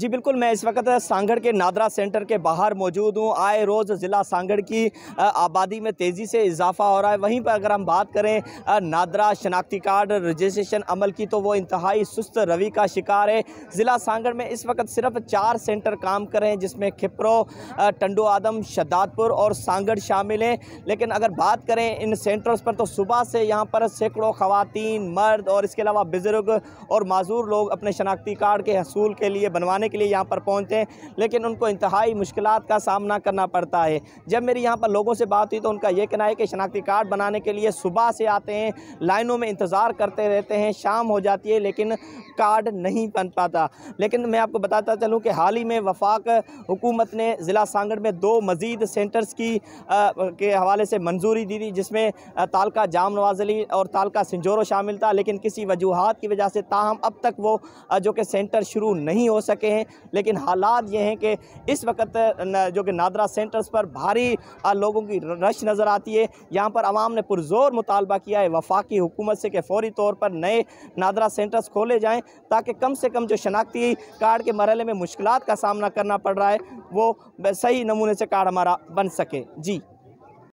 जी बिल्कुल मैं इस वक्त सांगढ़ के नादरा सेंटर के बाहर मौजूद हूँ आए रोज़ ज़िला सांगढ़ की आबादी में तेज़ी से इजाफा हो रहा है वहीं पर अगर हम बात करें नादरा शनाख्ती कार्ड रजिस्ट्रेशन अमल की तो वो इंतहाई सुस्त रवि का शिकार है ज़िला सांगढ़ में इस वक्त सिर्फ चार सेंटर काम कर रहे हैं जिसमें खिप्रो टंडो आदम शदादपुर और सांगढ़ शामिल हैं लेकिन अगर बात करें इन सेंटर्स पर तो सुबह से यहाँ पर सैकड़ों खातन मर्द और इसके अलावा बुज़ुर्ग और माजूर लोग अपने शनाख्ती कार्ड के हसूल के लिए बनवाने के लिए यहाँ पर पहुँचते हैं लेकिन उनको इंतहाई मुश्किल का सामना करना पड़ता है जब मेरी यहाँ पर लोगों से बात हुई तो उनका यह कहना है कि शनाख्ती कार्ड बनाने के लिए सुबह से आते हैं लाइनों में इंतज़ार करते रहते हैं शाम हो जाती है लेकिन कार्ड नहीं बन पाता लेकिन मैं आपको बताता चलूँ कि हाल ही में वफाक हुकूमत ने ज़िला सांगड़ में दो मज़ीद सेंटर्स की के हवाले से मंजूरी दी थी जिसमें तालका जाम नवाज अली और तालका सिंजोरो शामिल था लेकिन किसी वजूहत की वजह से ताहम अब तक वो जो कि सेंटर शुरू नहीं हो सके हैं लेकिन हालात ये हैं कि इस वक्त जो कि नादरा सेंटर्स पर भारी लोगों की रश नज़र आती है यहाँ पर आवाम ने पुरजोर मुतालबा किया है वफाकी हुकूमत से कि फौरी तौर पर नए नादरा सेंटर्स खोले जाएँ ताकि कम से कम जो शनाख्ती कार्ड के मरल में मुश्किल का सामना करना पड़ रहा है वो सही नमूने से कार्ड हमारा बन सके जी